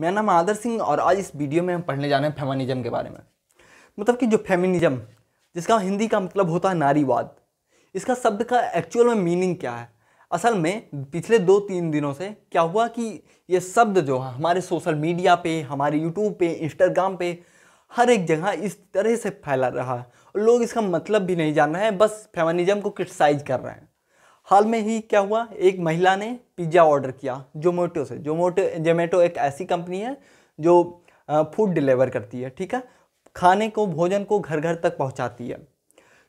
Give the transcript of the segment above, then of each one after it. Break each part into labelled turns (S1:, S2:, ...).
S1: मेरा नाम आदर सिंह और आज इस वीडियो में हम पढ़ने जा रहे हैं फेमिनिज्म के बारे में मतलब कि जो फेमिनिज्म जिसका हिंदी का मतलब होता है नारीवाद इसका शब्द का एक्चुअल में मीनिंग क्या है असल में पिछले दो तीन दिनों से क्या हुआ कि ये शब्द जो है हमारे सोशल मीडिया पे हमारे यूट्यूब पे इंस्टाग्राम पे हर एक जगह इस तरह से फैला रहा है और लोग इसका मतलब भी नहीं जान रहे हैं बस फेमनिज्म को क्रिटिसाइज कर रहे हैं हाल में ही क्या हुआ एक महिला ने पिज़्ज़ा ऑर्डर किया जोमेटो से जोमेटो जोमेटो एक ऐसी कंपनी है जो फूड डिलीवर करती है ठीक है खाने को भोजन को घर घर तक पहुंचाती है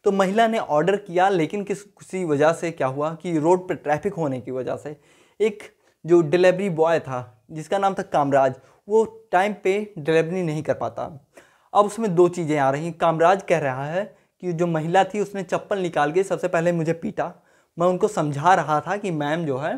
S1: तो महिला ने ऑर्डर किया लेकिन किस किसी वजह से क्या हुआ कि रोड पर ट्रैफिक होने की वजह से एक जो डिलीवरी बॉय था जिसका नाम था कामराज वो टाइम पे डिलीवरी नहीं कर पाता अब उसमें दो चीज़ें आ रही हैं कामराज कह रहा है कि जो महिला थी उसने चप्पल निकाल के सबसे पहले मुझे पीटा मैं उनको समझा रहा था कि मैम जो है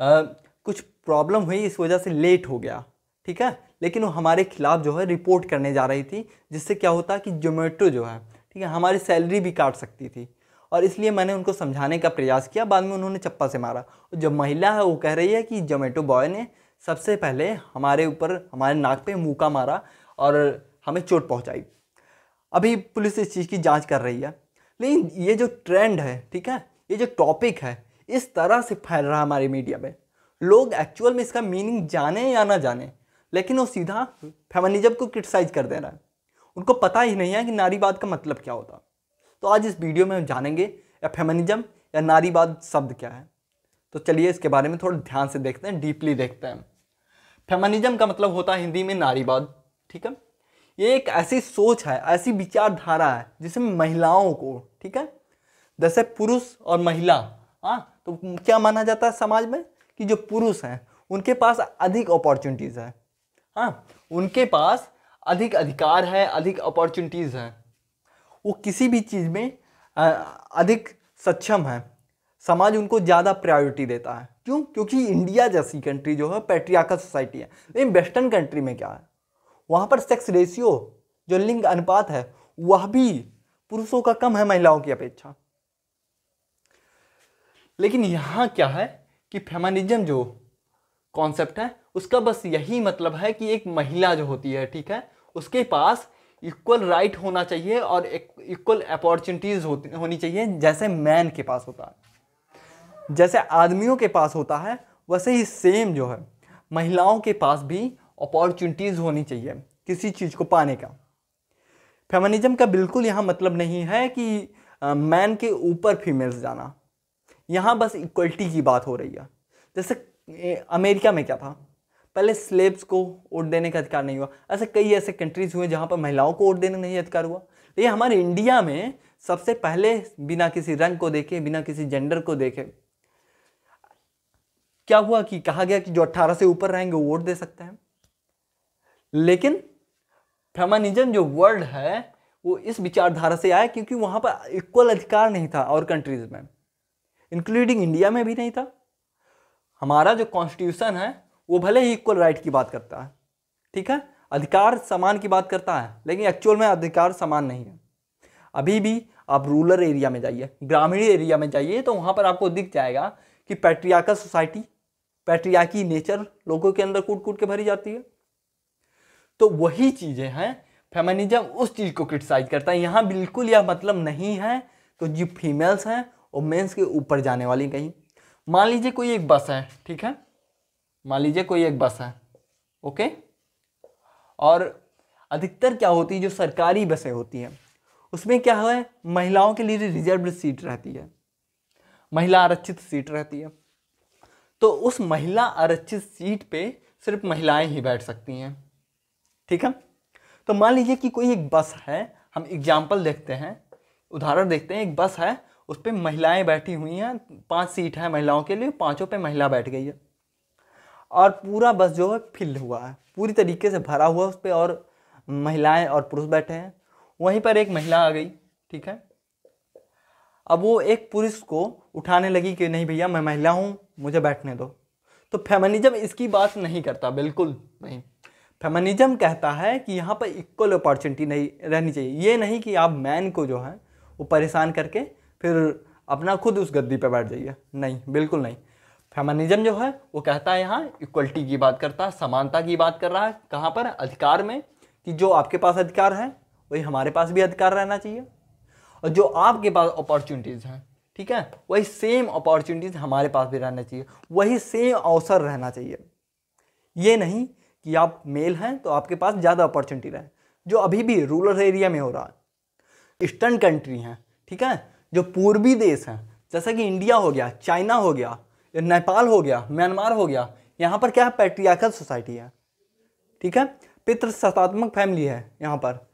S1: आ, कुछ प्रॉब्लम हुई इस वजह से लेट हो गया ठीक है लेकिन वो हमारे खिलाफ़ जो है रिपोर्ट करने जा रही थी जिससे क्या होता कि जोमेटो जो है ठीक है हमारी सैलरी भी काट सकती थी और इसलिए मैंने उनको समझाने का प्रयास किया बाद में उन्होंने चप्पा से मारा और जो महिला है वो कह रही है कि जोमेटो बॉय ने सबसे पहले हमारे ऊपर हमारे नाक पे मुँह का मारा और हमें चोट पहुंचाई अभी पुलिस इस चीज़ की जांच कर रही है लेकिन ये जो ट्रेंड है ठीक है ये जो टॉपिक है इस तरह से फैल रहा हमारे मीडिया में लोग एक्चुअल में इसका मीनिंग जाने या ना जाने लेकिन वो सीधा फेमनिज्म को क्रिटिसाइज कर दे रहा है उनको पता ही नहीं है कि नारीवाद का मतलब क्या होता तो आज इस वीडियो में हम जानेंगे या फेमनिज्म या नारीवाद शब्द क्या है तो चलिए इसके बारे में थोड़ा ध्यान से देखते हैं डीपली देखते हैं फेमनिज्म का मतलब होता है हिंदी में नारीवाद ठीक है ये एक ऐसी सोच है ऐसी विचारधारा है जिसमें महिलाओं को ठीक है जैसे पुरुष और महिला हाँ तो क्या माना जाता है समाज में कि जो पुरुष हैं उनके पास अधिक अपॉर्चुनिटीज़ है हाँ उनके पास अधिक अधिकार है अधिक अपॉर्चुनिटीज़ हैं वो किसी भी चीज़ में अधिक सक्षम है समाज उनको ज़्यादा प्रायोरिटी देता है क्यों क्योंकि इंडिया जैसी कंट्री जो है पेट्रियाकल सोसाइटी है लेकिन वेस्टर्न कंट्री में क्या है वहाँ पर सेक्स रेशियो जो लिंग अनुपात है वह भी पुरुषों का कम है महिलाओं की अपेक्षा लेकिन यहाँ क्या है कि फेमानिज्म जो कॉन्सेप्ट है उसका बस यही मतलब है कि एक महिला जो होती है ठीक है उसके पास इक्वल राइट right होना चाहिए और इक्वल अपॉर्चुनिटीज़ होती होनी चाहिए जैसे मैन के पास होता है जैसे आदमियों के पास होता है वैसे ही सेम जो है महिलाओं के पास भी अपॉर्चुनिटीज़ होनी चाहिए किसी चीज़ को पाने का फेमनिज्म का बिल्कुल यहाँ मतलब नहीं है कि मैन के ऊपर फीमेल्स जाना यहाँ बस इक्वलिटी की बात हो रही है जैसे अमेरिका में क्या था पहले स्लेब्स को वोट देने का अधिकार नहीं हुआ ऐसे कई ऐसे कंट्रीज हुए जहाँ पर महिलाओं को वोट देने नहीं अधिकार हुआ ये हमारे इंडिया में सबसे पहले बिना किसी रंग को देखे बिना किसी जेंडर को देखे क्या हुआ कि कहा गया कि जो 18 से ऊपर रहेंगे वो वोट दे सकते हैं लेकिन फेमानिजम जो वर्ड है वो इस विचारधारा से आया क्योंकि वहाँ पर इक्वल अधिकार नहीं था और कंट्रीज में इंक्लूडिंग इंडिया में भी नहीं था हमारा जो कॉन्स्टिट्यूशन है वो भले ही इक्वल राइट की बात करता है ठीक है अधिकार समान की बात करता है लेकिन एक्चुअल में अधिकार समान नहीं है अभी भी आप रूरल एरिया में जाइए ग्रामीण एरिया में जाइए तो वहाँ पर आपको दिख जाएगा कि पैट्रियाकल सोसाइटी पैट्रियाकी नेचर लोगों के अंदर कूट कूट के भरी जाती है तो वही चीज़ें हैं फेमनिज्म उस चीज़ को क्रिटिसाइज करता है यहाँ बिल्कुल यह मतलब नहीं है तो जो फीमेल्स हैं और मेंस के ऊपर जाने वाली कहीं मान लीजिए कोई एक बस है ठीक है मान लीजिए कोई एक बस है ओके और अधिकतर क्या होती है जो सरकारी बसें होती हैं उसमें क्या है महिलाओं के लिए रिजर्व सीट रहती है महिला आरक्षित सीट रहती है तो उस महिला आरक्षित सीट पे सिर्फ महिलाएं ही बैठ सकती हैं ठीक है तो मान लीजिए कि कोई एक बस है हम एग्जाम्पल देखते हैं उदाहरण देखते हैं एक बस है उस पर महिलाएं बैठी हुई हैं पांच सीट है महिलाओं के लिए पांचों पे महिला बैठ गई है और पूरा बस जो है फिल हुआ है पूरी तरीके से भरा हुआ उस पर और महिलाएं और पुरुष बैठे हैं वहीं पर एक महिला आ गई ठीक है अब वो एक पुरुष को उठाने लगी कि नहीं भैया मैं महिला हूँ मुझे बैठने दो तो फेमनिज्म इसकी बात नहीं करता बिल्कुल नहीं फेमनिज्म कहता है कि यहाँ पर इक्वल अपॉर्चुनिटी नहीं रहनी चाहिए ये नहीं कि आप मैन को जो है वो परेशान करके फिर अपना खुद उस गद्दी पर बैठ जाइए नहीं बिल्कुल नहीं फेमनिज्म जो है वो कहता है यहाँ इक्वलिटी की बात करता है समानता की बात कर रहा है कहाँ पर अधिकार में कि जो आपके पास अधिकार है वही हमारे पास भी अधिकार रहना चाहिए और जो आपके पास अपॉर्चुनिटीज़ हैं ठीक है वही सेम अपॉर्चुनिटीज़ हमारे पास भी रहना चाहिए वही सेम अवसर रहना चाहिए ये नहीं कि आप मेल हैं तो आपके पास ज़्यादा अपॉर्चुनिटी रहे जो अभी भी रूरल एरिया में हो रहा है ईस्टर्न कंट्री हैं ठीक है जो पूर्वी देश हैं जैसा कि इंडिया हो गया चाइना हो गया नेपाल हो गया म्यांमार हो गया यहाँ पर क्या है पैट्रियाकल सोसाइटी है ठीक है पितृसत्तात्मक फैमिली है यहाँ पर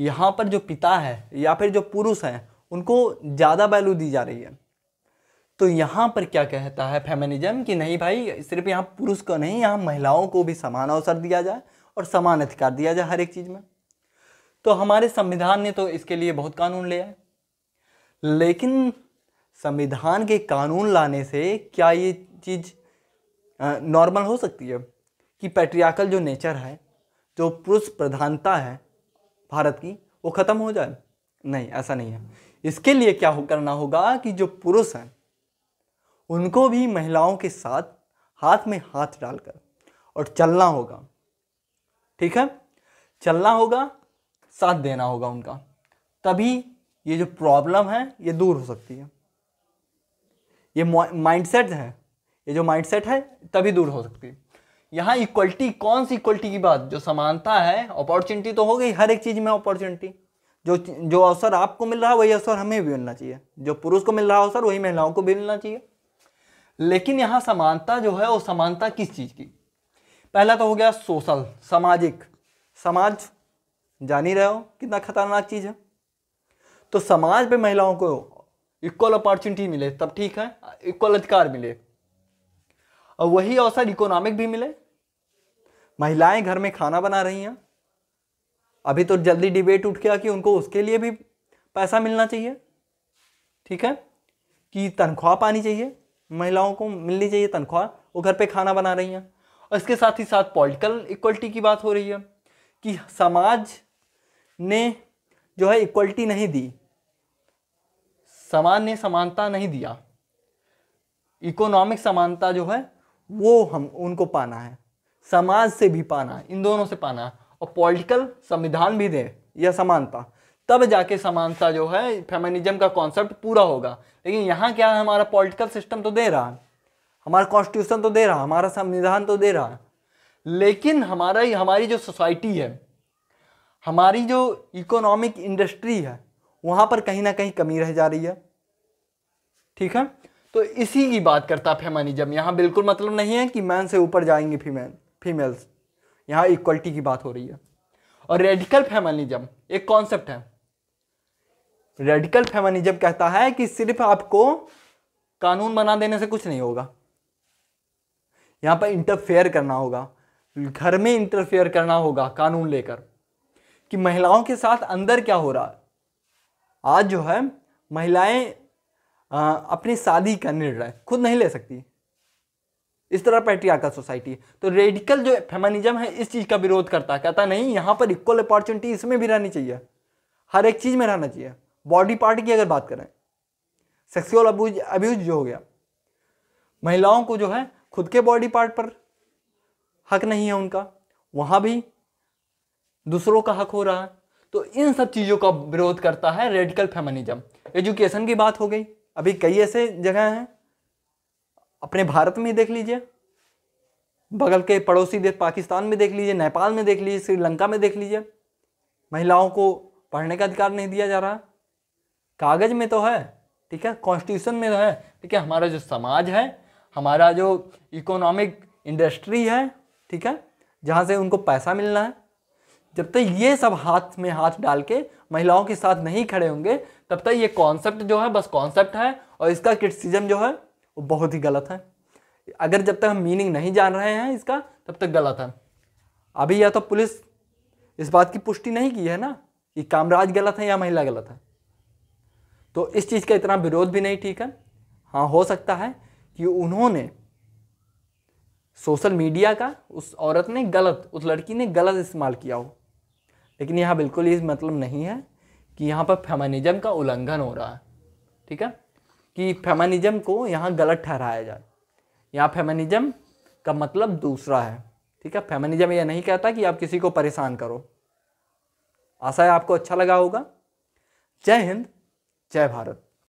S1: यहाँ पर जो पिता है या फिर जो पुरुष हैं उनको ज़्यादा वैल्यू दी जा रही है तो यहाँ पर क्या कहता है फेमिनिज्म कि नहीं भाई सिर्फ यहाँ पुरुष को नहीं यहाँ महिलाओं को भी समान अवसर दिया जाए और समान अधिकार दिया जाए हर एक चीज़ में तो हमारे संविधान ने तो इसके लिए बहुत कानून लिया है लेकिन संविधान के कानून लाने से क्या ये चीज़ नॉर्मल हो सकती है कि पैट्रियाकल जो नेचर है जो पुरुष प्रधानता है भारत की वो ख़त्म हो जाए नहीं ऐसा नहीं है इसके लिए क्या हो करना होगा कि जो पुरुष हैं उनको भी महिलाओं के साथ हाथ में हाथ डालकर और चलना होगा ठीक है चलना होगा साथ देना होगा उनका तभी ये जो प्रॉब्लम है ये दूर हो सकती है ये माइंडसेट है ये जो माइंडसेट है तभी दूर हो सकती है यहाँ इक्वलिटी कौन सी इक्वलिटी की बात जो समानता है अपॉर्चुनिटी तो हो गई हर एक चीज़ में अपॉर्चुनिटी जो जो अवसर आपको मिल रहा है वही अवसर हमें भी मिलना चाहिए जो पुरुष को मिल रहा है अवसर वही महिलाओं को भी मिलना चाहिए लेकिन यहाँ समानता जो है वो समानता किस चीज़ की पहला तो हो गया सोशल सामाजिक समाज जान ही रहे हो कितना खतरनाक चीज़ है तो समाज में महिलाओं को इक्वल अपॉर्चुनिटी मिले तब ठीक है इक्वल अधिकार मिले और वही अवसर इकोनॉमिक भी मिले महिलाएं घर में खाना बना रही हैं अभी तो जल्दी डिबेट उठ गया कि उनको उसके लिए भी पैसा मिलना चाहिए ठीक है कि तनख्वाह पानी चाहिए महिलाओं को मिलनी चाहिए तनख्वाह वो घर पे खाना बना रही हैं और इसके साथ ही साथ पॉलिटिकल इक्वलिटी की बात हो रही है कि समाज ने जो है इक्वलिटी नहीं दी समान ने समानता नहीं दिया इकोनॉमिक समानता जो है वो हम उनको पाना है समाज से भी पाना है इन दोनों से पाना है और पॉलिटिकल संविधान भी दे या समानता तब जाके समानता जो है फेमनिज्म का कॉन्सेप्ट पूरा होगा लेकिन यहाँ क्या है हमारा पॉलिटिकल सिस्टम तो दे रहा है हमारा कॉन्स्टिट्यूशन तो दे रहा है हमारा संविधान तो दे रहा है लेकिन हमारा हमारी जो सोसाइटी है हमारी जो इकोनॉमिक इंडस्ट्री है वहां पर कहीं ना कहीं कमी रह जा रही है ठीक है तो इसी की बात करता फेमानिजम यहां बिल्कुल मतलब नहीं है कि मैन से ऊपर जाएंगे फीमेल फीमेल्स यहां इक्वलिटी की बात हो रही है और रेडिकल फेमानिज्म एक कॉन्सेप्ट है रेडिकल फेमानिज्म कहता है कि सिर्फ आपको कानून बना देने से कुछ नहीं होगा यहां पर इंटरफेयर करना होगा घर में इंटरफेयर करना होगा कानून लेकर कि महिलाओं के साथ अंदर क्या हो रहा है आज जो है महिलाएं अपनी शादी का निर्णय खुद नहीं ले सकती इस तरह का सोसाइटी तो रेडिकल जो फेमनिज्म है इस चीज़ का विरोध करता है कहता नहीं यहाँ पर इक्वल अपॉर्चुनिटी इसमें भी रहनी चाहिए हर एक चीज़ में रहना चाहिए बॉडी पार्ट की अगर बात करें सेक्सुअल अब्यूज अब्यूज जो हो गया महिलाओं को जो है खुद के बॉडी पार्ट पर हक नहीं है उनका वहाँ भी दूसरों का हक हो रहा है तो इन सब चीज़ों का विरोध करता है रेडिकल फेमनिज्म एजुकेशन की बात हो गई अभी कई ऐसे जगह हैं अपने भारत में देख लीजिए बगल के पड़ोसी देश पाकिस्तान में देख लीजिए नेपाल में देख लीजिए श्रीलंका में देख लीजिए महिलाओं को पढ़ने का अधिकार नहीं दिया जा रहा कागज़ में तो है ठीक है कॉन्स्टिट्यूशन में तो है ठीक है हमारा जो समाज है हमारा जो इकोनॉमिक इंडस्ट्री है ठीक है जहाँ से उनको पैसा मिलना है जब तक ये सब हाथ में हाथ डाल के महिलाओं के साथ नहीं खड़े होंगे तब तक ये कॉन्सेप्ट जो है बस कॉन्सेप्ट है और इसका क्रिटिसिज्म जो है वो बहुत ही गलत है अगर जब तक हम मीनिंग नहीं जान रहे हैं इसका तब तक गलत है अभी या तो पुलिस इस बात की पुष्टि नहीं की है ना कि कामराज गलत है या महिला गलत है तो इस चीज़ का इतना विरोध भी नहीं ठीक है हाँ हो सकता है कि उन्होंने सोशल मीडिया का उस औरत ने गलत उस लड़की ने गलत इस्तेमाल किया हो लेकिन यहाँ बिल्कुल ये मतलब नहीं है कि यहाँ पर फेमनिज़म का उल्लंघन हो रहा है ठीक है कि फेमनिज़म को यहाँ गलत ठहराया जाए यहाँ फेमनिज़म का मतलब दूसरा है ठीक है फेमनिज़म यह नहीं कहता कि आप किसी को परेशान करो आशा है आपको अच्छा लगा होगा जय हिंद जय भारत